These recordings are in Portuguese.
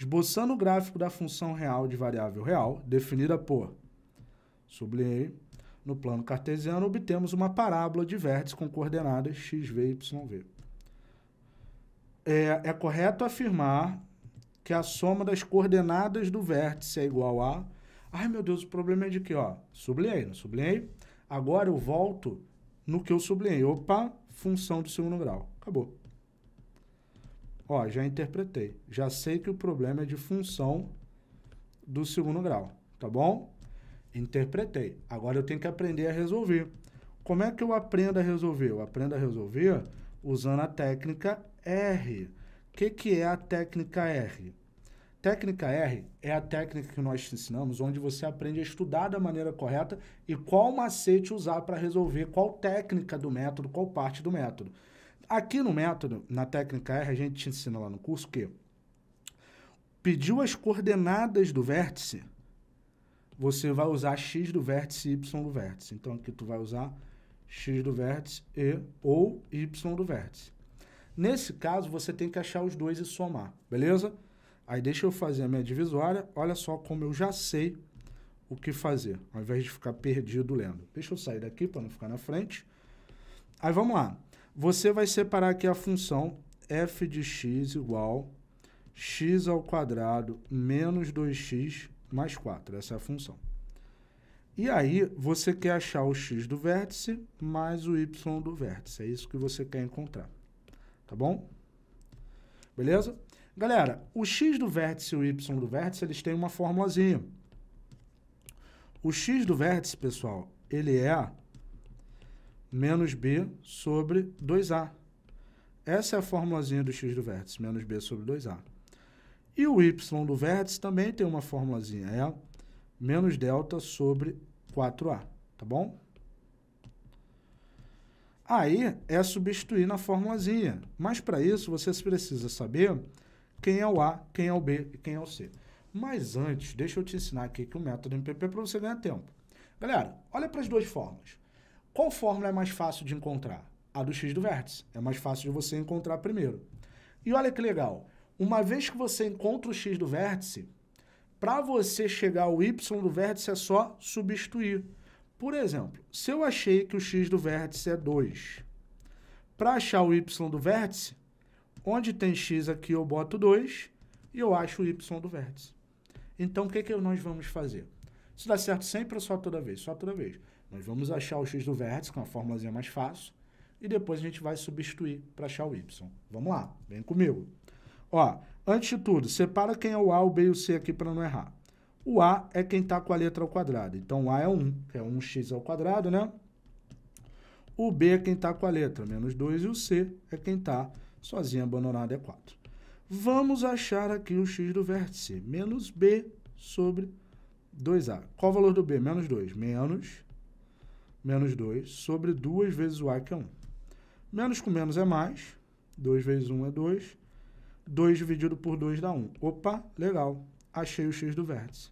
Esboçando o gráfico da função real de variável real, definida por sublinhei, no plano cartesiano obtemos uma parábola de vértices com coordenadas x, v, y, v. É, é correto afirmar que a soma das coordenadas do vértice é igual a... Ai, meu Deus, o problema é de que, ó, sublinhei, não sublinhei? Agora eu volto no que eu sublinhei. Opa, função do segundo grau. Acabou. Ó, já interpretei. Já sei que o problema é de função do segundo grau, tá bom? Interpretei. Agora eu tenho que aprender a resolver. Como é que eu aprendo a resolver? Eu aprendo a resolver usando a técnica R. O que, que é a técnica R? Técnica R é a técnica que nós te ensinamos, onde você aprende a estudar da maneira correta e qual macete usar para resolver, qual técnica do método, qual parte do método. Aqui no método, na técnica R, a gente ensina lá no curso que pediu as coordenadas do vértice, você vai usar x do vértice e y do vértice. Então aqui tu vai usar x do vértice e ou y do vértice. Nesse caso, você tem que achar os dois e somar, beleza? Aí deixa eu fazer a minha divisória, olha só como eu já sei o que fazer, ao invés de ficar perdido lendo. Deixa eu sair daqui para não ficar na frente. Aí vamos lá. Você vai separar aqui a função f de x igual x ao quadrado menos 2x mais 4. Essa é a função. E aí, você quer achar o x do vértice mais o y do vértice. É isso que você quer encontrar. Tá bom? Beleza? Galera, o x do vértice e o y do vértice, eles têm uma formulazinha. O x do vértice, pessoal, ele é menos b sobre 2a. Essa é a formulazinha do x do vértice, menos b sobre 2a. E o y do vértice também tem uma formulazinha, é menos delta sobre 4a, tá bom? Aí é substituir na formulazinha, mas para isso você precisa saber quem é o A, quem é o B e quem é o C. Mas antes, deixa eu te ensinar aqui que o método MPP para é você ganhar tempo. Galera, olha para as duas formas. Qual fórmula é mais fácil de encontrar? A do x do vértice. É mais fácil de você encontrar primeiro. E olha que legal. Uma vez que você encontra o x do vértice, para você chegar ao y do vértice é só substituir. Por exemplo, se eu achei que o x do vértice é 2, para achar o y do vértice, onde tem x aqui eu boto 2 e eu acho o y do vértice. Então, o que, que nós vamos fazer? Isso dá certo sempre ou só toda vez? Só toda vez. Nós vamos achar o x do vértice, com é uma formulazinha mais fácil, e depois a gente vai substituir para achar o y. Vamos lá, vem comigo. Ó, antes de tudo, separa quem é o A, o B e o C aqui para não errar. O A é quem está com a letra ao quadrado. Então, o A é 1, que é 1x ao quadrado, né? O B é quem está com a letra, menos 2, e o C é quem está sozinho, abandonado, é 4. Vamos achar aqui o x do vértice, menos B sobre 2A. Qual o valor do B? Menos 2. Menos menos 2 sobre 2 vezes o A, que é 1. Menos com menos é mais. 2 vezes 1 é 2. 2 dividido por 2 dá 1. Opa, legal. Achei o x do vértice.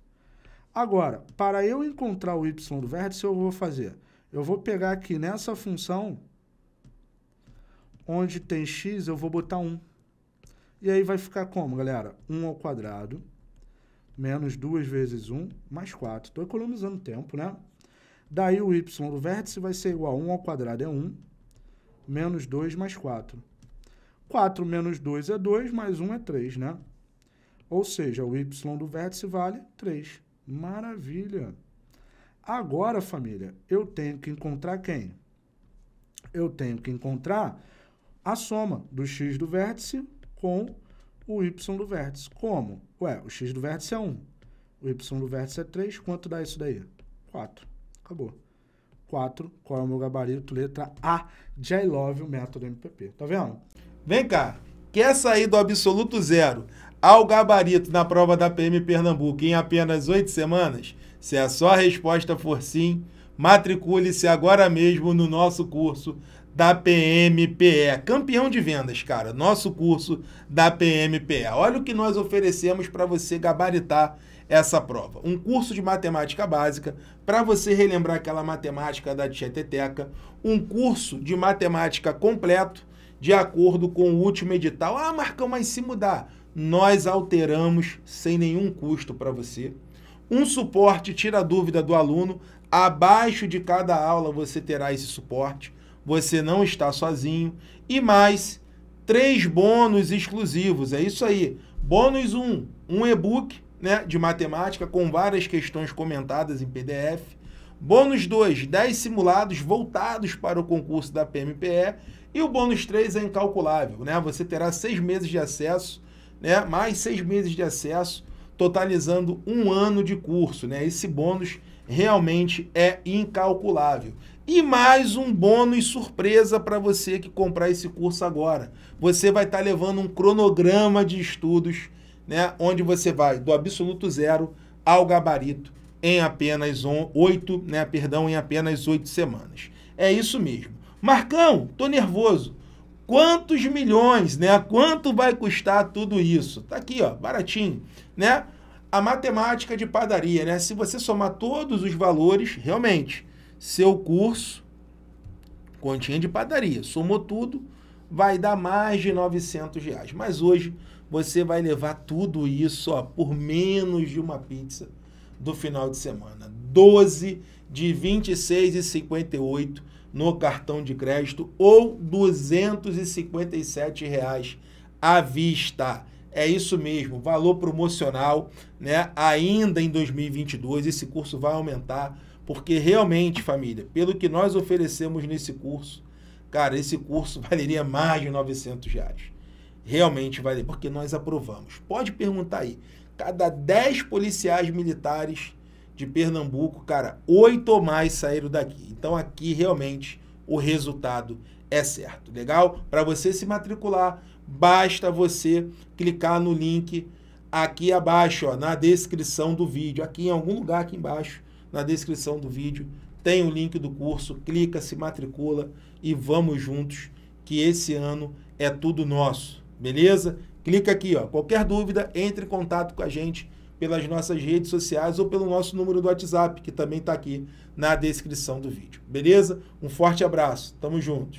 Agora, para eu encontrar o y do vértice, eu vou fazer... Eu vou pegar aqui nessa função, onde tem x, eu vou botar 1. E aí vai ficar como, galera? 1 ao quadrado, menos 2 vezes 1, mais 4. Estou economizando tempo, né? Daí o y do vértice vai ser igual a 1 ao quadrado é 1, menos 2 mais 4. 4 menos 2 é 2, mais 1 é 3, né? Ou seja, o y do vértice vale 3. Maravilha! Agora, família, eu tenho que encontrar quem? Eu tenho que encontrar a soma do x do vértice com o y do vértice. Como? Ué, o x do vértice é 1, o y do vértice é 3, quanto dá isso daí? 4. Acabou. 4. Qual é o meu gabarito? Letra A. De I Love, o método MPP. Tá vendo? Vem cá. Quer sair do absoluto zero ao gabarito na prova da PM Pernambuco em apenas oito semanas? Se a sua resposta for sim, matricule-se agora mesmo no nosso curso da PMPE. Campeão de vendas, cara. Nosso curso da PMPE. Olha o que nós oferecemos para você gabaritar essa prova. Um curso de matemática básica para você relembrar aquela matemática da tieteteca, um curso de matemática completo de acordo com o último edital. Ah, Marcão, mas se mudar, nós alteramos sem nenhum custo para você. Um suporte tira a dúvida do aluno. Abaixo de cada aula você terá esse suporte. Você não está sozinho. E mais três bônus exclusivos. É isso aí. Bônus 1, um, um e-book né, de matemática com várias questões comentadas em PDF. Bônus 2, 10 simulados voltados para o concurso da PMPE. E o bônus 3 é incalculável, né? Você terá seis meses de acesso, né? Mais seis meses de acesso, totalizando um ano de curso, né? Esse bônus realmente é incalculável. E mais um bônus surpresa para você que comprar esse curso agora. Você vai estar tá levando um cronograma de estudos né, onde você vai do absoluto zero ao gabarito em apenas on, oito, né, perdão, em apenas oito semanas. É isso mesmo. Marcão, tô nervoso. Quantos milhões, né? Quanto vai custar tudo isso? Tá aqui, ó, baratinho, né? A matemática de padaria, né? Se você somar todos os valores, realmente, seu curso, continha de padaria, somou tudo, vai dar mais de 900 reais. Mas hoje você vai levar tudo isso ó, por menos de uma pizza do final de semana. 12 de 26,58 no cartão de crédito ou 257 reais à vista. É isso mesmo, valor promocional, né? Ainda em 2022 esse curso vai aumentar, porque realmente, família, pelo que nós oferecemos nesse curso, cara, esse curso valeria mais de 900 reais realmente vai porque nós aprovamos. Pode perguntar aí. Cada 10 policiais militares de Pernambuco, cara, oito ou mais saíram daqui. Então aqui realmente o resultado é certo, legal? Para você se matricular, basta você clicar no link aqui abaixo, ó, na descrição do vídeo, aqui em algum lugar aqui embaixo, na descrição do vídeo, tem o link do curso, clica, se matricula e vamos juntos que esse ano é tudo nosso. Beleza? Clica aqui, ó. Qualquer dúvida, entre em contato com a gente pelas nossas redes sociais ou pelo nosso número do WhatsApp, que também está aqui na descrição do vídeo. Beleza? Um forte abraço. Tamo juntos.